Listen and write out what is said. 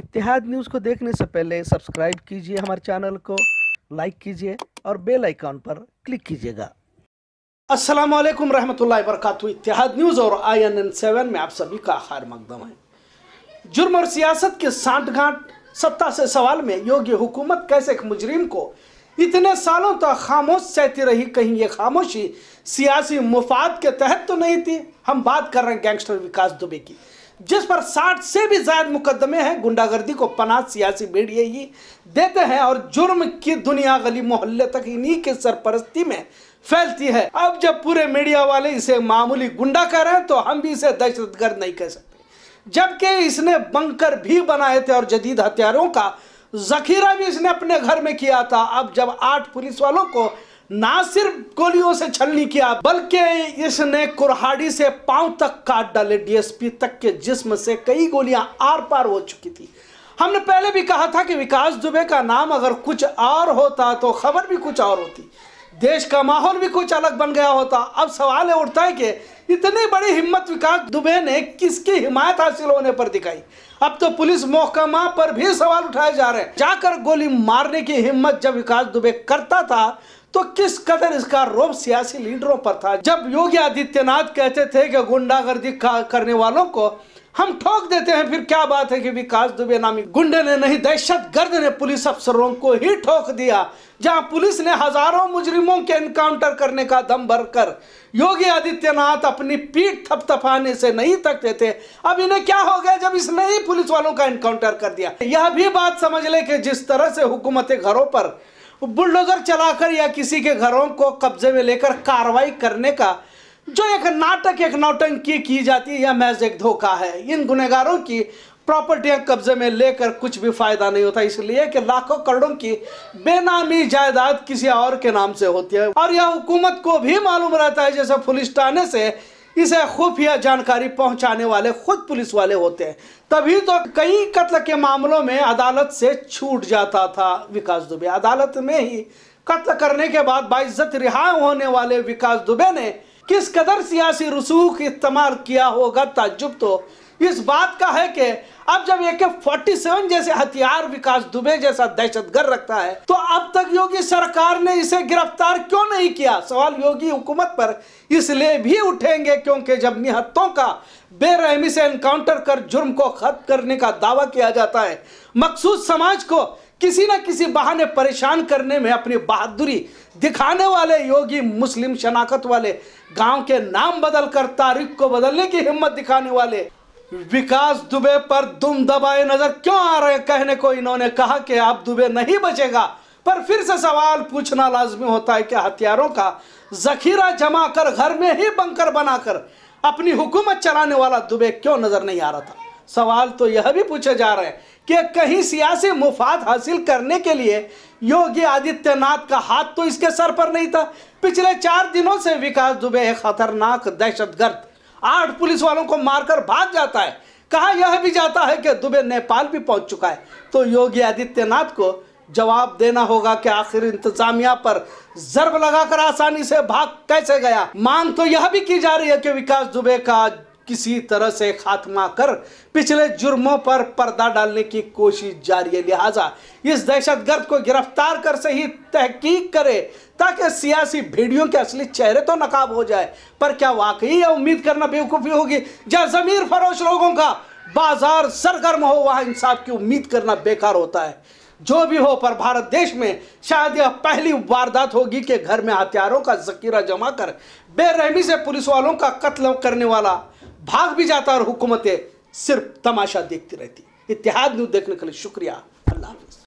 इतिहाद news को देखने से पहले सब्सक्राइब कीजिए हमारे चैनल को लाइक कीजिए और बेल आइकॉन पर क्लिक कीजिएगा अस्सलाम वालेकुम रहमतुल्लाहि वरकत इतिहाद न्यूज़ और आई एन एन सेवन में आप सभी का खैर मकदम है जुर्म और सियासत के सांठगांठ सत्ता से सवाल में योगी हुकूमत कैसे एक मुजरिम को इतने सालों तक तो खामोश सहती रही कहीं ये खामोशी सियासी मुफाद के तहत तो नहीं थी हम बात कर रहे हैं गैंगस्टर विकास दुबे की जिस पर 60 से भी ज्यादा मुकदमे हैं गुंडागर्दी को पनाह सियासी भीड़ ही देते हैं और जुर्म की दुनिया गली मोहल्ले तक इन्हीं के सरपरस्ती में फैलती है अब जब पूरे मीडिया वाले इसे मामूली गुंडा कह रहे हैं तो हम भी इसे दहशतगर्द नहीं कह सकते जबकि इसने बंकर भी बनाए थे और जदीद हथियारों का जखीरा भी इसने अपने घर में किया था अब जब आठ पुलिस वालों को ना सिर्फ गोलियों से छलनी किया बल्कि इसने कुरहाड़ी से पांव तक काट डाले डीएसपी तक के जिस्म से कई गोलियां आर पार हो चुकी थी हमने पहले भी कहा था कि विकास दुबे का नाम अगर कुछ और होता तो खबर भी कुछ और होती देश का माहौल भी कुछ अलग बन गया होता अब सवाल है उठता है कि इतनी बड़ी हिम्मत विकास दुबे ने किसकी हिमायत हासिल होने पर दिखाई अब तो पुलिस मोहकमा पर भी सवाल उठाए जा रहे हैं जाकर गोली मारने की हिम्मत जब विकास दुबे करता था तो किस कदर इसका रोब सियासी लीडरों पर था जब योगी आदित्यनाथ कहते थे कि गुंडागर्दी करने वालों को हम ठोक देते हैं फिर क्या बात है कि विकास दुबे नामी गुंडे ने नहीं दहशत गर्द ने पुलिस अफसरों को ही ठोक दिया जहां पुलिस ने हजारों मुजरिमों के एनकाउंटर करने का दम भरकर योगी आदित्यनाथ अपनी पीठ थपथपाने से नहीं थकते थे अब इन्हें क्या हो गया जब इसने ही पुलिस वालों का एनकाउंटर कर दिया यह भी बात समझ ले कि जिस तरह से हुकूमत घरों पर बुलडोजर चलाकर या किसी के घरों को कब्जे में लेकर कार्रवाई करने का जो एक नाटक एक नौटंकी की जाती है यह महज एक धोखा है इन गुनेगारों की प्रॉपर्टियां कब्जे में लेकर कुछ भी फायदा नहीं होता इसलिए कि लाखों करोड़ों की बेनामी जायदाद किसी और के नाम से होती है और यह हुकूमत को भी मालूम रहता है जैसे पुलिस थाने से इसे खुफिया जानकारी पहुंचाने वाले खुद पुलिस वाले होते हैं तभी तो कई कत्ल के मामलों में अदालत से छूट जाता था विकास दुबे अदालत में ही कत्ल करने के बाद बाइज्जत रिहा होने वाले विकास दुबे ने किस कदर सियासी रसूख इस्तेमाल किया होगा ताजुब तो इस बात का है कि अब जब ए के फोर्टी सेवन जैसे हथियार विकास दुबे जैसा दहशतगर्द रखता है तो अब तक योगी सरकार ने इसे गिरफ्तार क्यों नहीं किया सवाल योगी हुकूमत पर इसलिए भी उठेंगे क्योंकि जब निहत्तों का बेरहमी से एनकाउंटर कर जुर्म को खत्म करने का दावा किया जाता है मखसूस समाज को किसी न किसी बहाने परेशान करने में अपनी बहादुरी दिखाने वाले योगी मुस्लिम शनाखत वाले गांव के नाम बदलकर तारीख को बदलने की हिम्मत दिखाने वाले विकास दुबे पर दुम दबाए नजर क्यों आ रहे कहने को इन्होंने कहा कि आप दुबे नहीं बचेगा पर फिर से सवाल पूछना लाजमी होता है कि हथियारों का जखीरा जमा कर घर में ही बंकर बनाकर अपनी हुकूमत चलाने वाला दुबे क्यों नजर नहीं आ रहा था सवाल तो यह भी पूछे जा रहे हैं कि कहीं सियासी मुफाद हासिल करने के लिए योगी आदित्यनाथ का हाथ तो इसके सर पर नहीं था पिछले चार दिनों से विकास दुबे एक खतरनाक दहशतगर्द आठ पुलिस वालों को मारकर भाग जाता है कहा यह भी जाता है कि दुबे नेपाल भी पहुंच चुका है तो योगी आदित्यनाथ को जवाब देना होगा कि आखिर इंतजामिया पर जरब लगाकर आसानी से भाग कैसे गया मांग तो यह भी की जा रही है कि विकास दुबे का किसी तरह से खात्मा कर पिछले जुर्मों पर पर्दा डालने की कोशिश जारी है लिहाजा इस दहशतगर्द को गिरफ्तार कर ही तहकीक करे ताकि सियासी भीड़ियों के असली चेहरे तो नकाब हो जाए पर क्या वाकई यह उम्मीद करना बेवकूफ़ी होगी जहाँ ज़मीर फरोश लोगों का बाजार सरगर्म हो वहाँ इंसाफ की उम्मीद करना बेकार होता है जो भी हो पर भारत देश में शायद यह पहली वारदात होगी कि घर में हथियारों का जखीरा जमा कर बेरहमी से पुलिस वालों का कत्ल करने वाला भाग भी जाता और हुकूमतें सिर्फ तमाशा देखती रहती इतिहाद न्यूज देखने के लिए शुक्रिया अल्लाह हाफिज़